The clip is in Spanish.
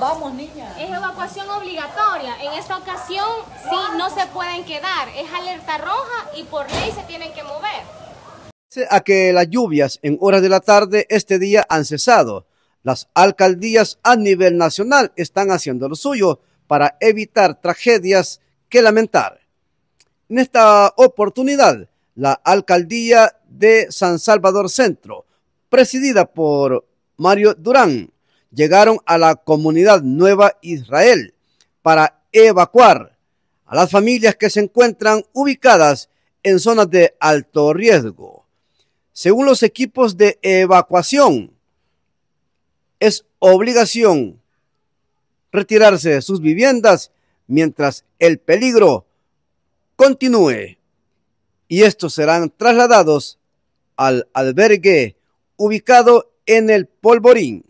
vamos, Es evacuación obligatoria. En esta ocasión, sí, no se pueden quedar. Es alerta roja y por ley se tienen que mover. A que las lluvias en horas de la tarde este día han cesado. Las alcaldías a nivel nacional están haciendo lo suyo para evitar tragedias que lamentar. En esta oportunidad, la alcaldía de San Salvador Centro, presidida por Mario Durán, llegaron a la comunidad Nueva Israel para evacuar a las familias que se encuentran ubicadas en zonas de alto riesgo. Según los equipos de evacuación, es obligación retirarse de sus viviendas mientras el peligro continúe y estos serán trasladados al albergue ubicado en el Polvorín.